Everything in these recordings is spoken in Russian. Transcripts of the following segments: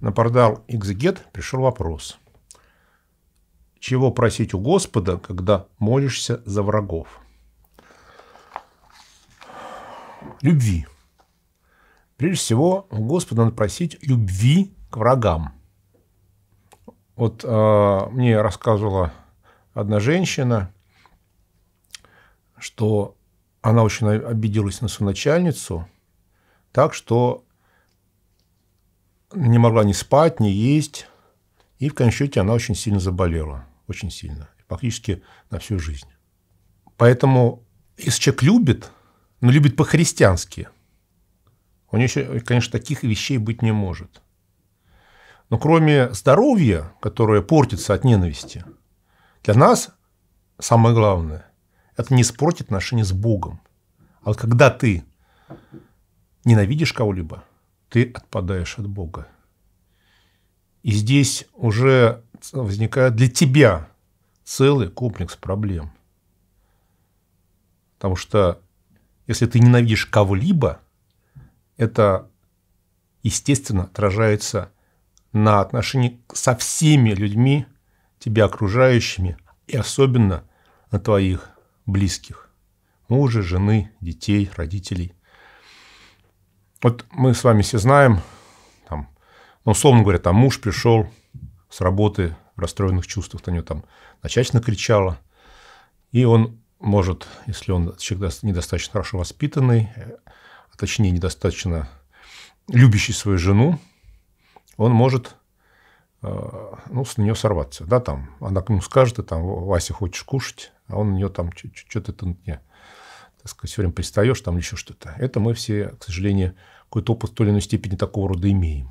На портал Exeget пришел вопрос. Чего просить у Господа, когда молишься за врагов? Любви. Прежде всего, у Господа надо просить любви к врагам. Вот э, мне рассказывала одна женщина, что она очень обиделась на свою начальницу, так что не могла ни спать, ни есть. И в конечном счете она очень сильно заболела. Очень сильно. Фактически на всю жизнь. Поэтому, если человек любит, но ну, любит по-христиански, у него еще, конечно, таких вещей быть не может. Но кроме здоровья, которое портится от ненависти, для нас самое главное – это не испортить отношения с Богом. А вот когда ты ненавидишь кого-либо – ты отпадаешь от Бога. И здесь уже возникает для тебя целый комплекс проблем. Потому что если ты ненавидишь кого-либо, это, естественно, отражается на отношении со всеми людьми, тебя окружающими, и особенно на твоих близких – мужа, жены, детей, родителей. Вот мы с вами все знаем, там, ну, условно говоря, там муж пришел с работы в расстроенных чувствах, на нее там начальство кричала, и он может, если он человек недостаточно хорошо воспитанный, а точнее недостаточно любящий свою жену, он может э, ну, с нее сорваться. Да, там, она к нему скажет, и там, Вася, хочешь кушать, а он у нее там, что-то ты мне так сказать, все время пристаешь, там еще что-то. Это мы все, к сожалению, какой-то опыт в той или иной степени такого рода имеем.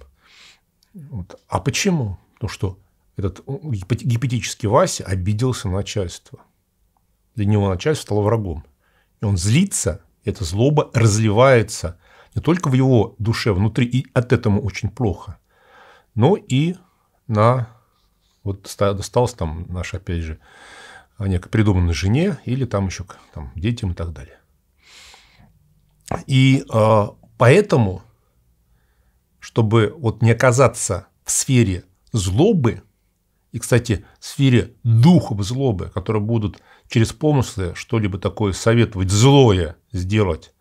Вот. А почему? Потому что этот гипотетический Вася обиделся на начальство. Для него начальство стало врагом. И он злится, и эта злоба разливается не только в его душе внутри, и от этого очень плохо, но и на... Вот досталось там наш, опять же, а некой придуманной жене или там еще к там, детям и так далее. И э, поэтому, чтобы вот не оказаться в сфере злобы, и, кстати, в сфере духов злобы, которые будут через помыслы что-либо такое советовать злое сделать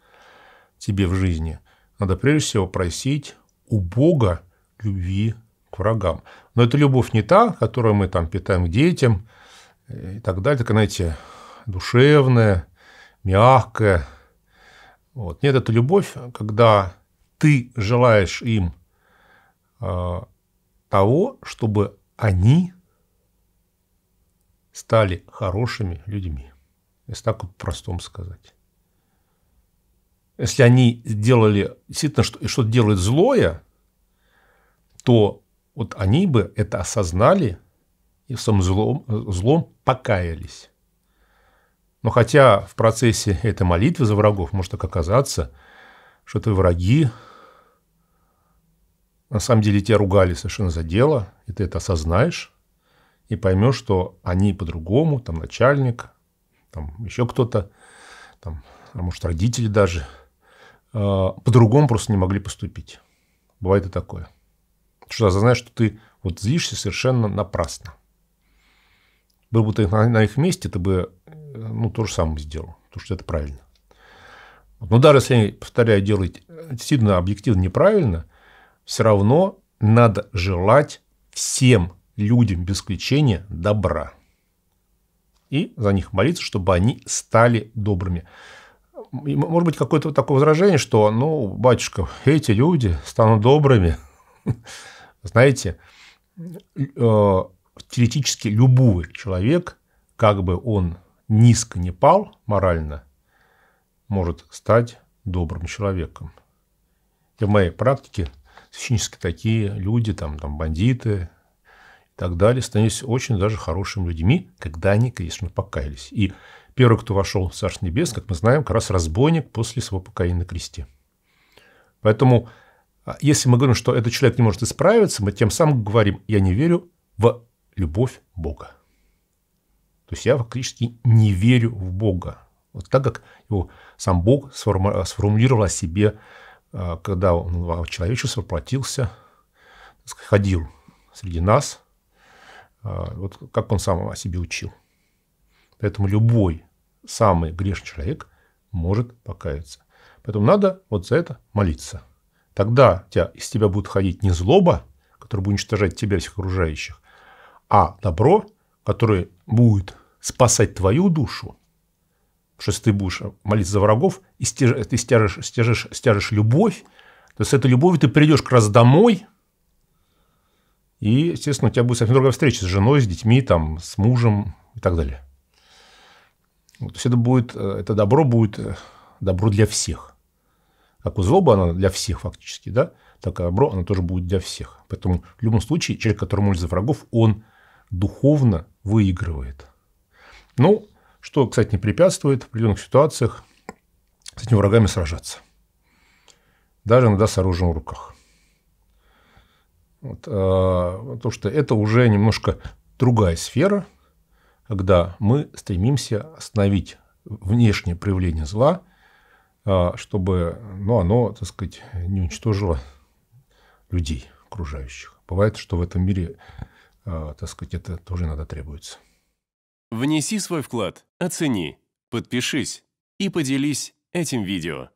тебе в жизни, надо прежде всего просить у Бога любви к врагам. Но это любовь не та, которую мы там питаем к детям – и так далее. Такая, знаете, душевная, мягкая. Вот. Нет, это любовь, когда ты желаешь им э, того, чтобы они стали хорошими людьми. Если так вот простом сказать. Если они сделали действительно что-то делают злое, то вот они бы это осознали – и сам злом, э, злом покаялись. Но хотя в процессе этой молитвы за врагов может оказаться, что ты враги на самом деле тебя ругали совершенно за дело, и ты это осознаешь, и поймешь, что они по-другому, там начальник, там еще кто-то, там, а может родители даже, э, по-другому просто не могли поступить. Бывает и такое. Потому что осознаешь, что ты вот злишься совершенно напрасно был бы ты на, их месте, ты бы э, ну, то же самое сделал, потому что это правильно. Но даже если они, повторяю, делают э, действительно объективно неправильно, все равно надо желать всем людям без исключения добра. И за них молиться, чтобы они стали добрыми. И, может быть, какое-то вот такое возражение, что, ну, батюшка, эти люди станут добрыми. Знаете, э, теоретически любой человек, как бы он низко не пал морально, может стать добрым человеком. И в моей практике священнически такие люди, там, там бандиты и так далее, становились очень даже хорошими людьми, когда они, конечно, покаялись. И первый, кто вошел в Царство Небес, как мы знаем, как раз разбойник после своего покаяния на кресте. Поэтому, а, если мы говорим, что этот человек не может исправиться, мы тем самым говорим, я не верю в любовь Бога. То есть я фактически не верю в Бога. Вот так как его сам Бог сформулировал о себе, э, когда он в человечество воплотился, ходил среди нас, э, вот как он сам о себе учил. Поэтому любой самый грешный человек может покаяться. Поэтому надо вот за это молиться. Тогда тебя, из тебя будет ходить не злоба, которая будет уничтожать тебя и всех окружающих, а добро, которое будет спасать твою душу, что если ты будешь молиться за врагов, и стяж, ты стяжешь, стяжешь, стяжешь любовь, то с этой любовью ты придешь как раз домой, и, естественно, у тебя будет совсем другая встреча с женой, с детьми, там, с мужем и так далее. Вот, то есть это будет, э, это добро будет э, добро для всех. А как у злобы она для всех фактически, да, так и а добро она тоже будет для всех. Поэтому в любом случае человек, который молится за врагов, он духовно выигрывает. Ну, что, кстати, не препятствует в определенных ситуациях с этими врагами сражаться. Даже иногда с оружием в руках. Вот, а, потому что это уже немножко другая сфера, когда мы стремимся остановить внешнее проявление зла, а, чтобы ну, оно, так сказать, не уничтожило людей окружающих. Бывает, что в этом мире а, так сказать, это тоже иногда требуется. Внеси свой вклад, оцени, подпишись и поделись этим видео.